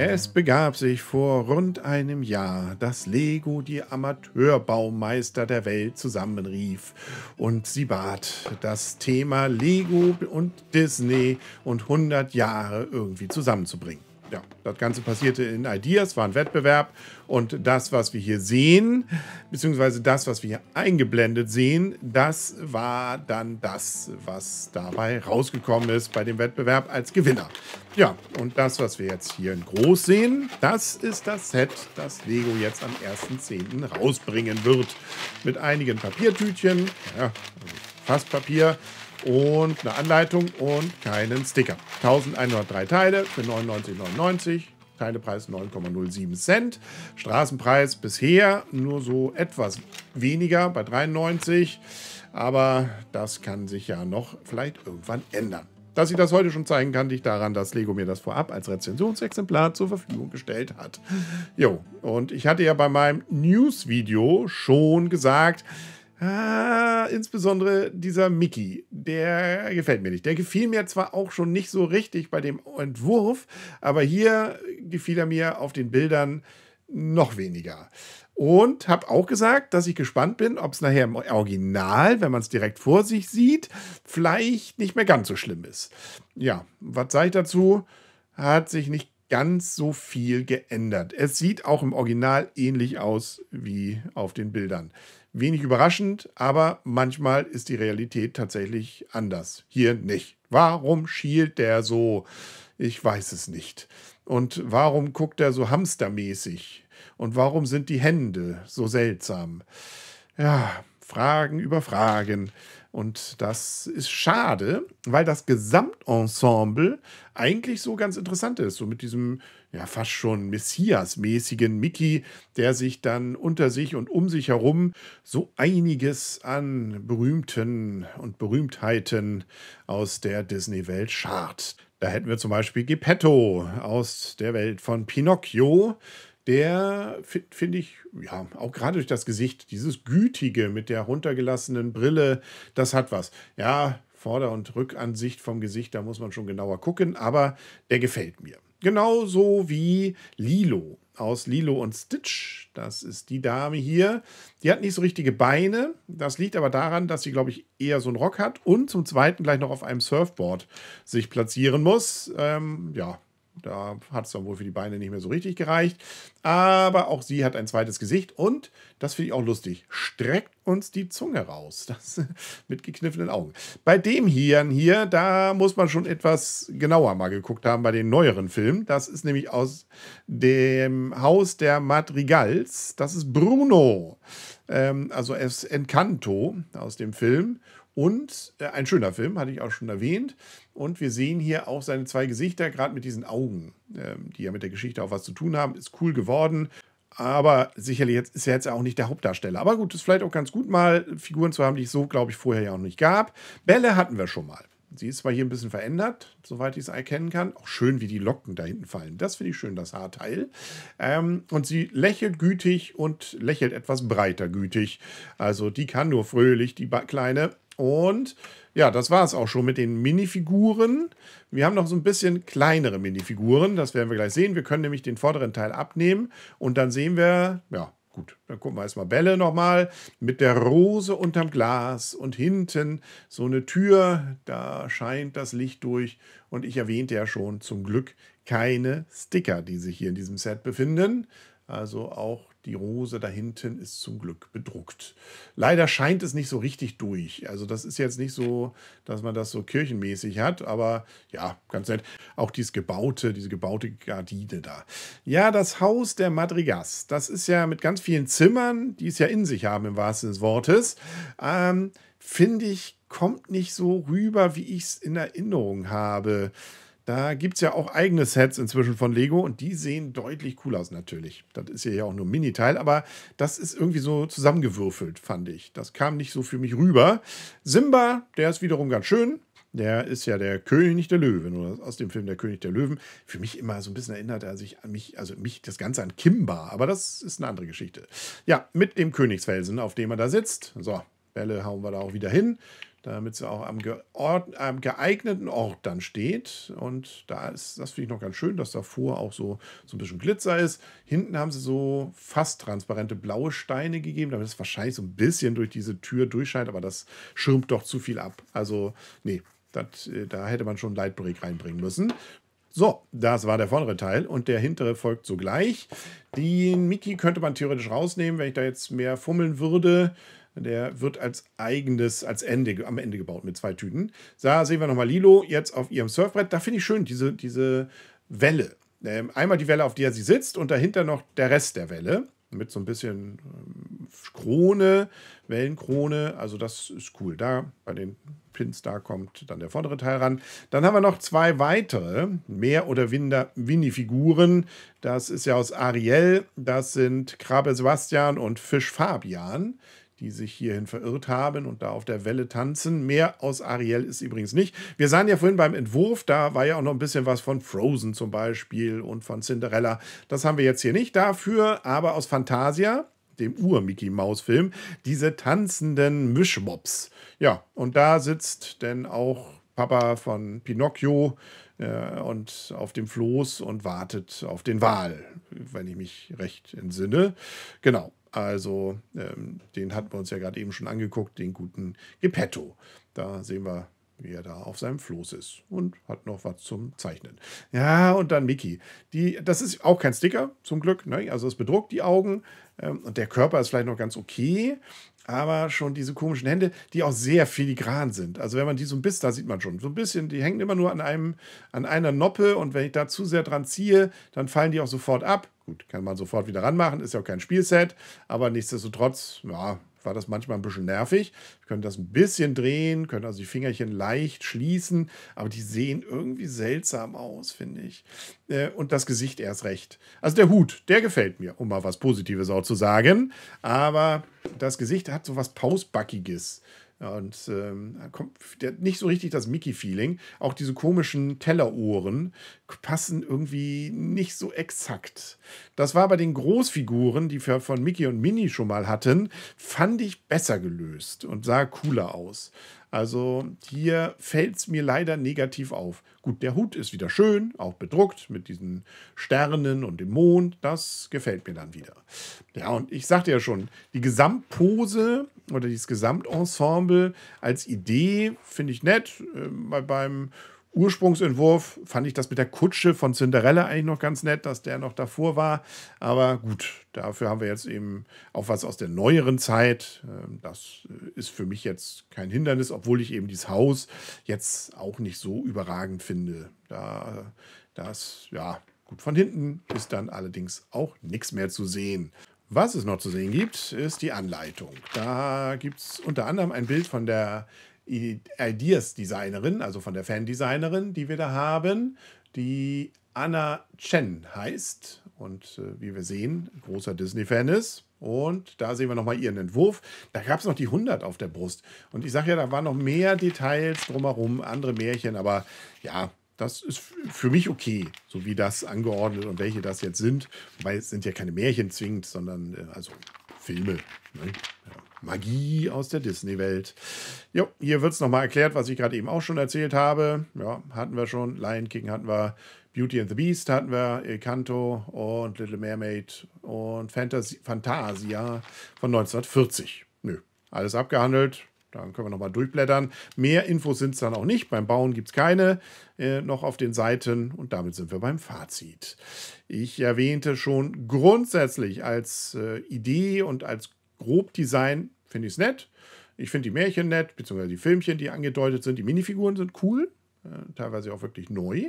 Es begab sich vor rund einem Jahr, dass Lego die Amateurbaumeister der Welt zusammenrief und sie bat, das Thema Lego und Disney und 100 Jahre irgendwie zusammenzubringen ja, das Ganze passierte in Ideas, war ein Wettbewerb. Und das, was wir hier sehen, beziehungsweise das, was wir hier eingeblendet sehen, das war dann das, was dabei rausgekommen ist bei dem Wettbewerb als Gewinner. Ja, und das, was wir jetzt hier in groß sehen, das ist das Set, das Lego jetzt am 1.10. rausbringen wird. Mit einigen Papiertütchen, ja, also Fasspapier, und eine Anleitung und keinen Sticker. 1103 Teile für 99,99. Teilepreis 9,07 Cent. Straßenpreis bisher nur so etwas weniger bei 93. Aber das kann sich ja noch vielleicht irgendwann ändern. Dass ich das heute schon zeigen kann, liegt daran, dass Lego mir das vorab als Rezensionsexemplar zur Verfügung gestellt hat. Jo, und ich hatte ja bei meinem News-Video schon gesagt, Ah, insbesondere dieser Mickey, der gefällt mir nicht. Der gefiel mir zwar auch schon nicht so richtig bei dem Entwurf, aber hier gefiel er mir auf den Bildern noch weniger. Und habe auch gesagt, dass ich gespannt bin, ob es nachher im Original, wenn man es direkt vor sich sieht, vielleicht nicht mehr ganz so schlimm ist. Ja, was sage ich dazu? Hat sich nicht ganz so viel geändert. Es sieht auch im Original ähnlich aus wie auf den Bildern. Wenig überraschend, aber manchmal ist die Realität tatsächlich anders. Hier nicht. Warum schielt der so? Ich weiß es nicht. Und warum guckt er so hamstermäßig? Und warum sind die Hände so seltsam? Ja, Fragen über Fragen. Und das ist schade, weil das Gesamtensemble eigentlich so ganz interessant ist. So mit diesem ja fast schon Messias-mäßigen Mickey, der sich dann unter sich und um sich herum so einiges an Berühmten und Berühmtheiten aus der Disney-Welt schart. Da hätten wir zum Beispiel Geppetto aus der Welt von Pinocchio, der finde ich, ja, auch gerade durch das Gesicht, dieses Gütige mit der runtergelassenen Brille, das hat was. Ja, Vorder- und Rückansicht vom Gesicht, da muss man schon genauer gucken, aber der gefällt mir. Genauso wie Lilo aus Lilo und Stitch. Das ist die Dame hier. Die hat nicht so richtige Beine. Das liegt aber daran, dass sie, glaube ich, eher so einen Rock hat und zum Zweiten gleich noch auf einem Surfboard sich platzieren muss. Ähm, ja, da hat es dann wohl für die Beine nicht mehr so richtig gereicht. Aber auch sie hat ein zweites Gesicht und, das finde ich auch lustig, streckt uns die Zunge raus. Das mit gekniffenen Augen. Bei dem Hirn hier, da muss man schon etwas genauer mal geguckt haben bei den neueren Filmen. Das ist nämlich aus dem Haus der Madrigals. Das ist Bruno. Ähm, also es Encanto aus dem Film. Und äh, ein schöner Film, hatte ich auch schon erwähnt. Und wir sehen hier auch seine zwei Gesichter, gerade mit diesen Augen, ähm, die ja mit der Geschichte auch was zu tun haben. Ist cool geworden. Aber sicherlich jetzt, ist er jetzt auch nicht der Hauptdarsteller. Aber gut, ist vielleicht auch ganz gut, mal Figuren zu haben, die es so, glaube ich, vorher ja auch nicht gab. Bälle hatten wir schon mal. Sie ist zwar hier ein bisschen verändert, soweit ich es erkennen kann. Auch schön, wie die Locken da hinten fallen. Das finde ich schön, das Haarteil. Ähm, und sie lächelt gütig und lächelt etwas breiter gütig. Also die kann nur fröhlich, die ba Kleine. Und ja, das war es auch schon mit den Minifiguren. Wir haben noch so ein bisschen kleinere Minifiguren. Das werden wir gleich sehen. Wir können nämlich den vorderen Teil abnehmen und dann sehen wir, ja, gut, dann gucken wir erstmal Bälle nochmal mit der Rose unterm Glas und hinten so eine Tür. Da scheint das Licht durch. Und ich erwähnte ja schon, zum Glück keine Sticker, die sich hier in diesem Set befinden. Also auch die Rose da hinten ist zum Glück bedruckt. Leider scheint es nicht so richtig durch. Also das ist jetzt nicht so, dass man das so kirchenmäßig hat, aber ja, ganz nett. Auch dieses gebaute, diese gebaute Gardine da. Ja, das Haus der Madrigas. Das ist ja mit ganz vielen Zimmern, die es ja in sich haben im wahrsten Sinne des Wortes. Ähm, Finde ich, kommt nicht so rüber, wie ich es in Erinnerung habe. Da gibt es ja auch eigene Sets inzwischen von Lego und die sehen deutlich cool aus natürlich. Das ist ja auch nur ein Miniteil, aber das ist irgendwie so zusammengewürfelt, fand ich. Das kam nicht so für mich rüber. Simba, der ist wiederum ganz schön. Der ist ja der König der Löwen oder aus dem Film Der König der Löwen. Für mich immer so ein bisschen erinnert er sich an mich, also mich das Ganze an Kimba, aber das ist eine andere Geschichte. Ja, mit dem Königsfelsen, auf dem er da sitzt. So, Bälle hauen wir da auch wieder hin, damit sie auch am, am geeigneten Ort dann steht. Und da ist, das finde ich noch ganz schön, dass davor auch so, so ein bisschen Glitzer ist. Hinten haben sie so fast transparente blaue Steine gegeben, damit es wahrscheinlich so ein bisschen durch diese Tür durchscheint, aber das schirmt doch zu viel ab. Also, nee. Das, äh, da hätte man schon Lightbreak reinbringen müssen. So, das war der vordere Teil und der hintere folgt sogleich. Den Mickey könnte man theoretisch rausnehmen, wenn ich da jetzt mehr fummeln würde. Der wird als eigenes, als Ende, am Ende gebaut mit zwei Tüten. Da sehen wir nochmal Lilo jetzt auf ihrem Surfbrett. Da finde ich schön diese, diese Welle. Ähm, einmal die Welle, auf der sie sitzt und dahinter noch der Rest der Welle mit so ein bisschen ähm, Krone, Wellenkrone. Also das ist cool. Da bei den Pins, da kommt dann der vordere Teil ran. Dann haben wir noch zwei weitere, mehr oder minder Winnie-Figuren. Das ist ja aus Ariel. Das sind Krabbe Sebastian und Fisch Fabian die sich hierhin verirrt haben und da auf der Welle tanzen. Mehr aus Ariel ist übrigens nicht. Wir sahen ja vorhin beim Entwurf, da war ja auch noch ein bisschen was von Frozen zum Beispiel und von Cinderella. Das haben wir jetzt hier nicht. Dafür aber aus Fantasia, dem Ur-Mickey-Maus-Film, diese tanzenden Mischmops. Ja, und da sitzt denn auch Papa von Pinocchio äh, und auf dem Floß und wartet auf den Wal, wenn ich mich recht entsinne. Genau. Also, ähm, den hatten wir uns ja gerade eben schon angeguckt, den guten Geppetto. Da sehen wir wie er da auf seinem Floß ist und hat noch was zum Zeichnen. Ja, und dann Mickey. Die, das ist auch kein Sticker, zum Glück. Ne? Also es bedruckt die Augen ähm, und der Körper ist vielleicht noch ganz okay, aber schon diese komischen Hände, die auch sehr filigran sind. Also wenn man die so ein bisschen, da sieht man schon, so ein bisschen, die hängen immer nur an, einem, an einer Noppe und wenn ich da zu sehr dran ziehe, dann fallen die auch sofort ab. Gut, kann man sofort wieder ranmachen, ist ja auch kein Spielset, aber nichtsdestotrotz, ja, war das manchmal ein bisschen nervig. Wir können das ein bisschen drehen, können also die Fingerchen leicht schließen, aber die sehen irgendwie seltsam aus, finde ich. Äh, und das Gesicht erst recht. Also der Hut, der gefällt mir, um mal was Positives auch zu sagen. Aber das Gesicht hat so was Pausbackiges und ähm, kommt, der hat nicht so richtig das Mickey-Feeling. Auch diese komischen Tellerohren passen irgendwie nicht so exakt. Das war bei den Großfiguren, die wir von Mickey und Minnie schon mal hatten, fand ich besser gelöst und sah cooler aus. Also hier fällt es mir leider negativ auf. Gut, der Hut ist wieder schön, auch bedruckt mit diesen Sternen und dem Mond. Das gefällt mir dann wieder. Ja, und ich sagte ja schon, die Gesamtpose oder dieses Gesamtensemble als Idee finde ich nett. Äh, beim Ursprungsentwurf fand ich das mit der Kutsche von Cinderella eigentlich noch ganz nett, dass der noch davor war. Aber gut, dafür haben wir jetzt eben auch was aus der neueren Zeit. Ähm, das äh, ist für mich jetzt kein Hindernis, obwohl ich eben dieses Haus jetzt auch nicht so überragend finde. Da, äh, das, ja, gut, von hinten ist dann allerdings auch nichts mehr zu sehen. Was es noch zu sehen gibt, ist die Anleitung. Da gibt es unter anderem ein Bild von der Ideas-Designerin, also von der Fan-Designerin, die wir da haben, die Anna Chen heißt und äh, wie wir sehen, großer Disney-Fan ist. Und da sehen wir nochmal ihren Entwurf. Da gab es noch die 100 auf der Brust. Und ich sage ja, da waren noch mehr Details drumherum, andere Märchen. Aber ja, das ist für mich okay, so wie das angeordnet und welche das jetzt sind. Weil es sind ja keine Märchen zwingend, sondern äh, also Filme. Ne? Magie aus der Disney-Welt. Jo, hier wird es nochmal erklärt, was ich gerade eben auch schon erzählt habe. Ja, hatten wir schon. Lion King hatten wir. Beauty and the Beast hatten wir. El Canto und Little Mermaid und Fantas Fantasia von 1940. Nö, alles abgehandelt. Dann können wir nochmal durchblättern. Mehr Infos sind es dann auch nicht. Beim Bauen gibt es keine äh, noch auf den Seiten. Und damit sind wir beim Fazit. Ich erwähnte schon grundsätzlich als äh, Idee und als grob Design finde ich es nett. Ich finde die Märchen nett, beziehungsweise die Filmchen, die angedeutet sind. Die Minifiguren sind cool, äh, teilweise auch wirklich neu.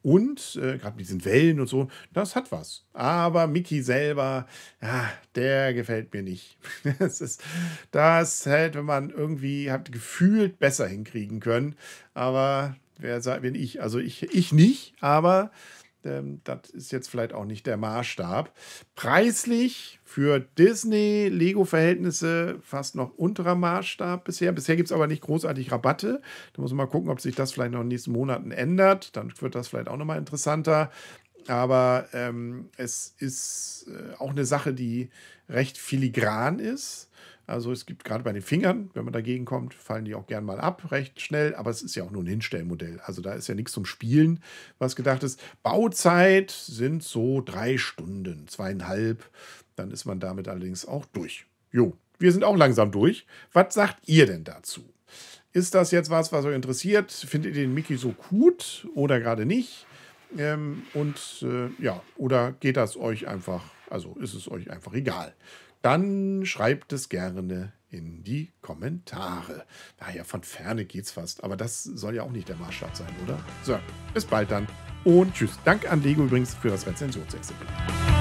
Und äh, gerade mit diesen Wellen und so, das hat was. Aber Mickey selber, ja, ah, der gefällt mir nicht. das, ist, das hätte man irgendwie hat gefühlt besser hinkriegen können. Aber wer sagt, wenn ich, also ich, ich nicht, aber ähm, das ist jetzt vielleicht auch nicht der Maßstab. Preislich für Disney, Lego-Verhältnisse fast noch unterer Maßstab bisher. Bisher gibt es aber nicht großartig Rabatte. Da muss man mal gucken, ob sich das vielleicht noch in den nächsten Monaten ändert. Dann wird das vielleicht auch nochmal interessanter. Aber ähm, es ist äh, auch eine Sache, die recht filigran ist also es gibt gerade bei den Fingern, wenn man dagegen kommt, fallen die auch gern mal ab, recht schnell. Aber es ist ja auch nur ein Hinstellmodell. Also da ist ja nichts zum Spielen, was gedacht ist. Bauzeit sind so drei Stunden, zweieinhalb. Dann ist man damit allerdings auch durch. Jo, wir sind auch langsam durch. Was sagt ihr denn dazu? Ist das jetzt was, was euch interessiert? Findet ihr den Mickey so gut oder gerade nicht? Ähm, und äh, ja, oder geht das euch einfach, also ist es euch einfach egal? dann schreibt es gerne in die Kommentare. Naja, von ferne geht's fast, aber das soll ja auch nicht der Maßstab sein, oder? So, bis bald dann und tschüss. Dank an Lego übrigens für das Rezensionsexemplar.